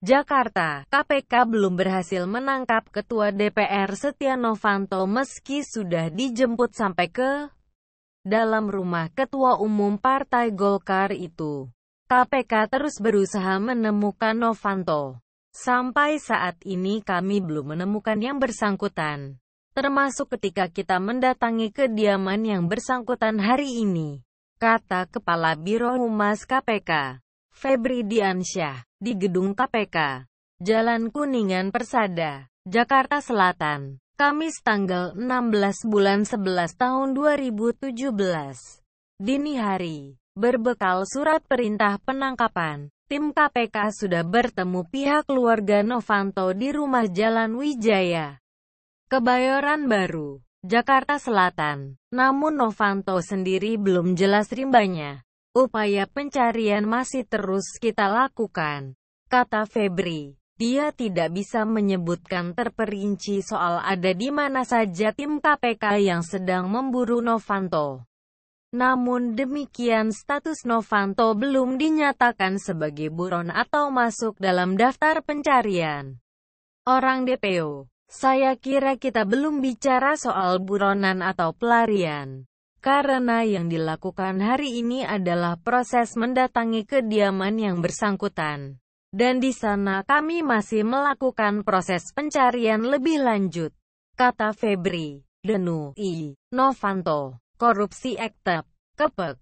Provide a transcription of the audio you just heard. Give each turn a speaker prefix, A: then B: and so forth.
A: Jakarta, KPK belum berhasil menangkap Ketua DPR Setia Novanto meski sudah dijemput sampai ke dalam rumah Ketua Umum Partai Golkar itu. KPK terus berusaha menemukan Novanto. Sampai saat ini kami belum menemukan yang bersangkutan. Termasuk ketika kita mendatangi kediaman yang bersangkutan hari ini, kata Kepala Biro Humas KPK. Febri Diansyah, di Gedung KPK, Jalan Kuningan Persada, Jakarta Selatan, Kamis tanggal 16 bulan 11 tahun 2017. Dini hari, berbekal surat perintah penangkapan, tim KPK sudah bertemu pihak keluarga Novanto di rumah Jalan Wijaya, Kebayoran Baru, Jakarta Selatan. Namun Novanto sendiri belum jelas rimbanya. Upaya pencarian masih terus kita lakukan, kata Febri. Dia tidak bisa menyebutkan terperinci soal ada di mana saja tim KPK yang sedang memburu Novanto. Namun demikian status Novanto belum dinyatakan sebagai buron atau masuk dalam daftar pencarian. Orang DPO, saya kira kita belum bicara soal buronan atau pelarian karena yang dilakukan hari ini adalah proses mendatangi kediaman yang bersangkutan. Dan di sana kami masih melakukan proses pencarian lebih lanjut, kata Febri. Denu I. Novanto, korupsi ektep, kepek.